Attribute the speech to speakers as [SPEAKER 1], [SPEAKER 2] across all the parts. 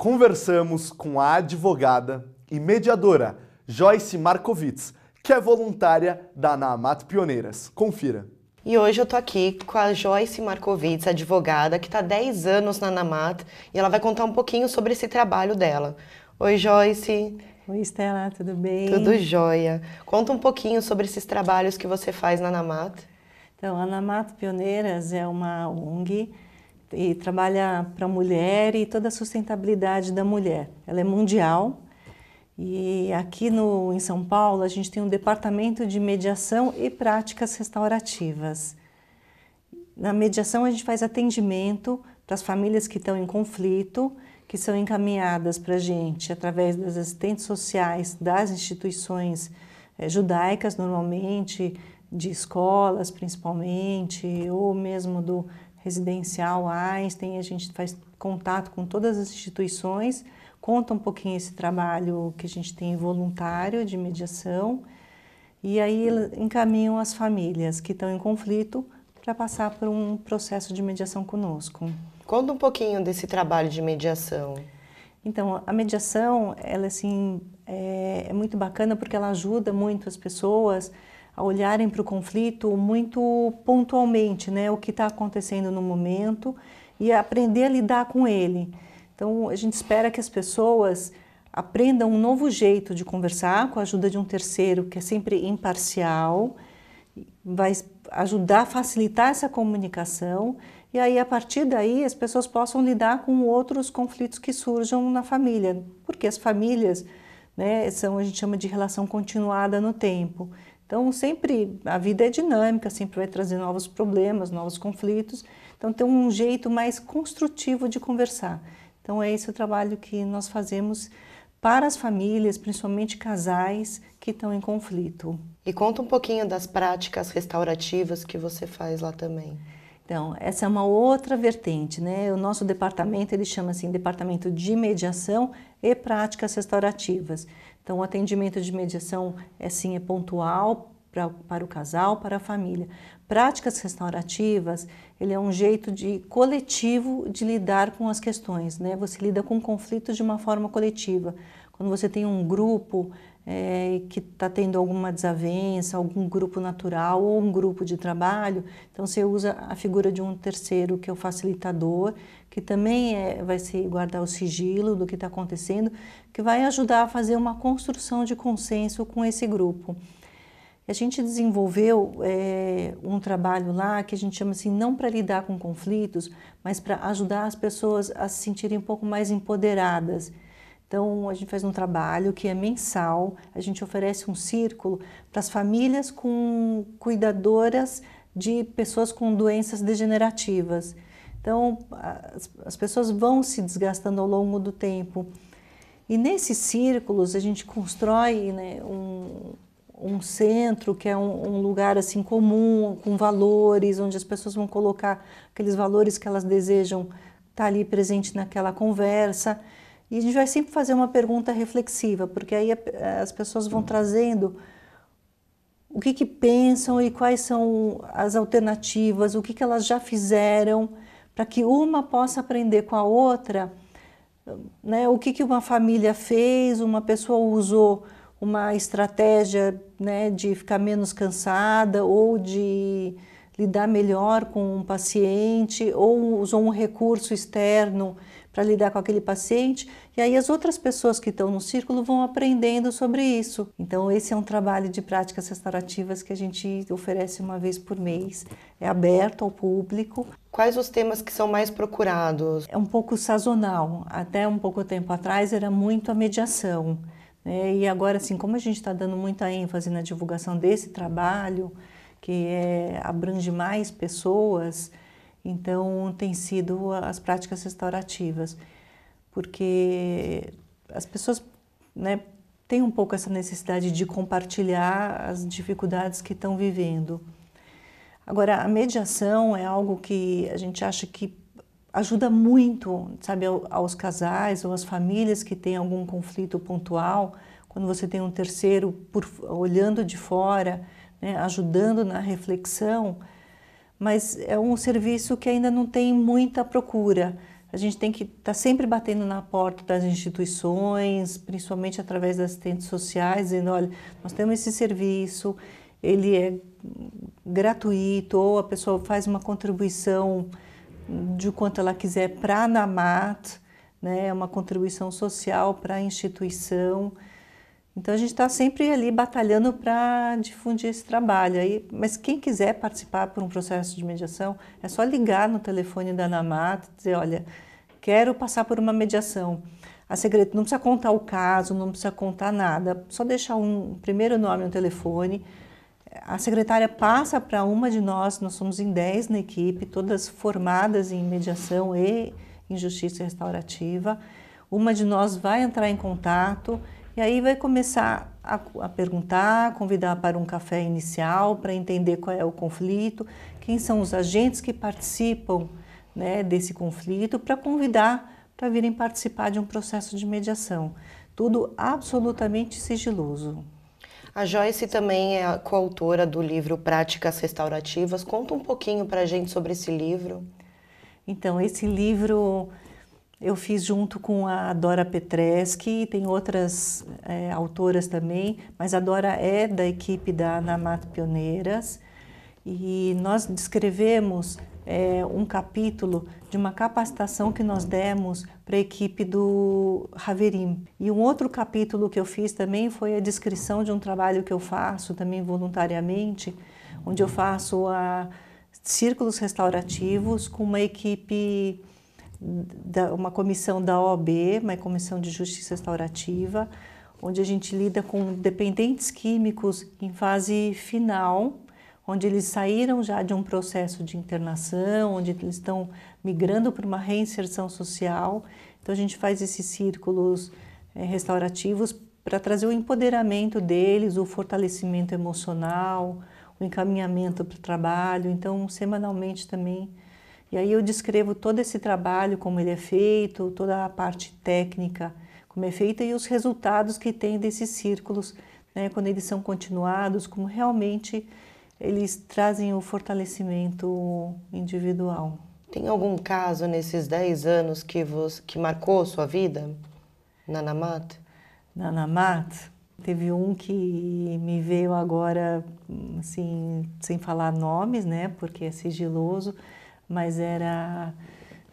[SPEAKER 1] conversamos com a advogada e mediadora Joyce Markovitz, que é voluntária da Namato Pioneiras. Confira. E hoje eu tô aqui com a Joyce Markovitz, advogada, que está há 10 anos na Namat, e ela vai contar um pouquinho sobre esse trabalho dela. Oi, Joyce. Oi, Estela, tudo bem? Tudo jóia.
[SPEAKER 2] Conta um pouquinho sobre esses trabalhos que você faz na Namat. Então, a Namat Pioneiras é uma ONG e trabalha para a mulher e toda a sustentabilidade da mulher. Ela é mundial e aqui no, em São Paulo a gente tem um departamento de mediação e práticas restaurativas. Na mediação a gente faz atendimento para as famílias que estão em conflito, que são encaminhadas para a gente através das assistentes sociais, das instituições é, judaicas normalmente, de escolas principalmente, ou mesmo do residencial Einstein, a gente faz contato com todas as instituições, conta um pouquinho esse trabalho que a gente tem voluntário de mediação e aí encaminham as famílias que estão em conflito para passar por um processo de mediação conosco. Conta um
[SPEAKER 1] pouquinho desse trabalho de
[SPEAKER 2] mediação. Então, a mediação, ela assim, é, é muito bacana porque ela ajuda muito as pessoas olharem para o conflito muito pontualmente, né, o que está acontecendo no momento e aprender a lidar com ele. Então, a gente espera que as pessoas aprendam um novo jeito de conversar com a ajuda de um terceiro que é sempre imparcial, vai ajudar a facilitar essa comunicação e aí a partir daí as pessoas possam lidar com outros conflitos que surjam na família, porque as famílias, né, são a gente chama de relação continuada no tempo. Então, sempre a vida é dinâmica, sempre vai trazer novos problemas, novos conflitos. Então, tem um jeito mais construtivo de conversar. Então, é esse o trabalho que nós fazemos para as famílias, principalmente casais que estão em conflito.
[SPEAKER 1] E conta um pouquinho das práticas restaurativas que você faz lá também.
[SPEAKER 2] Então, essa é uma outra vertente, né? O nosso departamento, ele chama assim Departamento de Mediação e Práticas Restaurativas. Então, o atendimento de mediação é sim é pontual pra, para o casal, para a família. Práticas restaurativas, ele é um jeito de coletivo de lidar com as questões, né? Você lida com conflitos de uma forma coletiva, quando você tem um grupo é, que está tendo alguma desavença, algum grupo natural ou um grupo de trabalho, então você usa a figura de um terceiro, que é o facilitador, que também é, vai se guardar o sigilo do que está acontecendo, que vai ajudar a fazer uma construção de consenso com esse grupo. A gente desenvolveu é, um trabalho lá que a gente chama assim, não para lidar com conflitos, mas para ajudar as pessoas a se sentirem um pouco mais empoderadas. Então, a gente faz um trabalho que é mensal, a gente oferece um círculo para as famílias com cuidadoras de pessoas com doenças degenerativas. Então, as, pessoas vão se desgastando ao longo do tempo. E nesses círculos, a gente constrói né, um, um centro que é um, um, lugar assim comum, com valores, onde as pessoas vão colocar aqueles valores que elas desejam estar tá ali presente naquela conversa. E a gente vai sempre fazer uma pergunta reflexiva, porque aí eh, as pessoas vão trazendo o que, que pensam e quais são as alternativas, o que, que elas já fizeram, para que uma possa aprender com a outra né, o que, que uma família fez, uma pessoa usou uma estratégia né, de ficar menos cansada ou de lidar melhor com um paciente ou usou um recurso externo para lidar com aquele paciente, e aí as outras pessoas que estão no círculo vão aprendendo sobre isso. Então, esse é um trabalho de práticas restaurativas que a gente oferece uma vez por mês, é aberto ao público. Quais os temas que são mais procurados? É um pouco sazonal. Até um pouco tempo atrás era muito a mediação. Né? E agora, assim, como a gente está dando muita ênfase na divulgação desse trabalho, que é, abrange mais pessoas, então, tem sido as práticas restaurativas, porque as pessoas né, têm um pouco essa necessidade de compartilhar as dificuldades que estão vivendo. Agora, a mediação é algo que a gente acha que ajuda muito, sabe, aos casais ou às famílias que têm algum conflito pontual, quando você tem um terceiro por, olhando de fora, né, ajudando na reflexão, mas é um serviço que ainda não tem muita procura. A gente tem que estar tá sempre batendo na porta das instituições, principalmente através das assistentes sociais, dizendo: olha, nós temos esse serviço, ele é gratuito, ou a pessoa faz uma contribuição de quanto ela quiser para a NAMAT, né, é uma contribuição social para a instituição. Então a gente está sempre ali batalhando para difundir esse trabalho. Aí, mas quem quiser participar por um processo de mediação, é só ligar no telefone da Anamato e dizer, olha, quero passar por uma mediação. A secretária não precisa contar o caso, não precisa contar nada, só deixar um primeiro nome no telefone. A secretária passa para uma de nós, nós somos em 10 na equipe, todas formadas em mediação e em justiça restaurativa. Uma de nós vai entrar em contato e aí vai começar a, a perguntar, convidar para um café inicial, para entender qual é o conflito, quem são os agentes que participam né, desse conflito, para convidar para virem participar de um processo de mediação. Tudo absolutamente sigiloso. A Joyce
[SPEAKER 1] também é coautora do livro Práticas Restaurativas. Conta um pouquinho para a gente sobre esse
[SPEAKER 2] livro. Então, esse livro eu fiz junto com a Dora Petreschi, tem outras é, autoras também, mas a Dora é da equipe da Anamato Pioneiras. E nós descrevemos é, um capítulo de uma capacitação que nós demos para a equipe do Haverim. E um outro capítulo que eu fiz também foi a descrição de um trabalho que eu faço também voluntariamente, onde eu faço a círculos restaurativos com uma equipe da, uma comissão da OAB, uma comissão de justiça restaurativa, onde a gente lida com dependentes químicos em fase final, onde eles saíram já de um processo de internação, onde eles estão migrando para uma reinserção social. Então a gente faz esses círculos é, restaurativos para trazer o empoderamento deles, o fortalecimento emocional, o encaminhamento para o trabalho. Então semanalmente também e aí eu descrevo todo esse trabalho, como ele é feito, toda a parte técnica, como é feita e os resultados que tem desses círculos, né, quando eles são continuados, como realmente eles trazem o fortalecimento individual. Tem
[SPEAKER 1] algum caso nesses 10 anos que, você, que marcou sua vida
[SPEAKER 2] Nanamat? Nanamat? Teve um que me veio agora, hum, assim, sem falar nomes, né, porque é sigiloso, mas era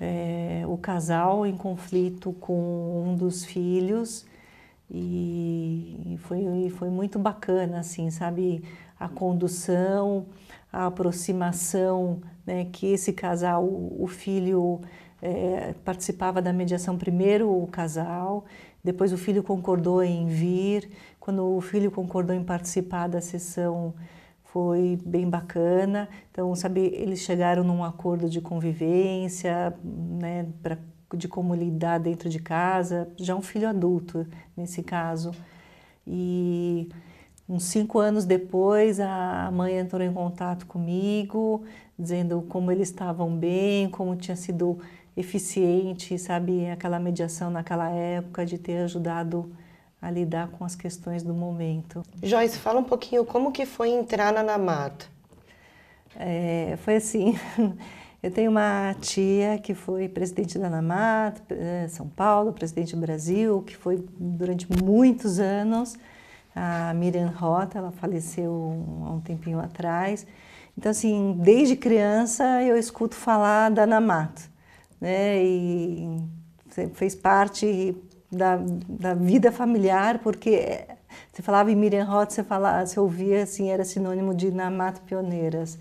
[SPEAKER 2] é, o casal em conflito com um dos filhos e foi, foi muito bacana, assim, sabe? A condução, a aproximação, né? Que esse casal, o filho é, participava da mediação primeiro o casal, depois o filho concordou em vir, quando o filho concordou em participar da sessão foi bem bacana. Então, sabe, eles chegaram num acordo de convivência, né, pra, de como lidar dentro de casa, já um filho adulto nesse caso. E uns cinco anos depois, a mãe entrou em contato comigo, dizendo como eles estavam bem, como tinha sido eficiente, sabe, aquela mediação naquela época, de ter ajudado a lidar com as questões do momento.
[SPEAKER 1] Joyce, fala um pouquinho
[SPEAKER 2] como que foi entrar na Namato? É, foi assim, eu tenho uma tia que foi presidente da Namato eh, São Paulo, presidente do Brasil, que foi durante muitos anos, a Miriam Rota, ela faleceu há um tempinho atrás. Então, assim, desde criança eu escuto falar da Namato, né? E fez parte da, da vida familiar, porque eh, você falava em Miriam Roth, você, falava, você ouvia assim, era sinônimo de Namato Pioneiras.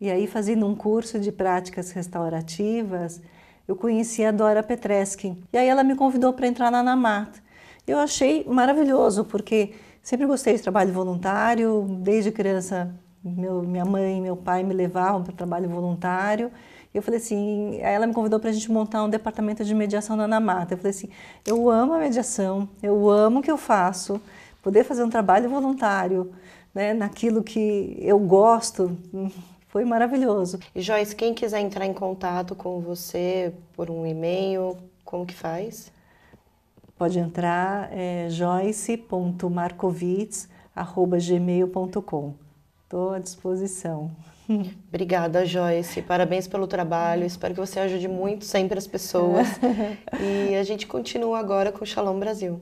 [SPEAKER 2] E aí, fazendo um curso de práticas restaurativas, eu conheci a Dora Petreschi. E aí ela me convidou para entrar na Namato. Eu achei maravilhoso, porque sempre gostei de trabalho voluntário, desde criança meu, minha mãe e meu pai me levavam para trabalho voluntário. Eu falei assim, ela me convidou para a gente montar um departamento de mediação na Anamata. Eu falei assim, eu amo a mediação, eu amo o que eu faço, poder fazer um trabalho voluntário, né, naquilo que eu gosto, foi maravilhoso. E Joyce, quem quiser entrar em contato com você por um e-mail, como que faz? Pode entrar, é joyce.marcovitz.gmail.com. Estou à disposição. Obrigada, Joyce. Parabéns pelo
[SPEAKER 1] trabalho. Espero que você ajude muito sempre as pessoas. e a gente continua agora com o Shalom Brasil.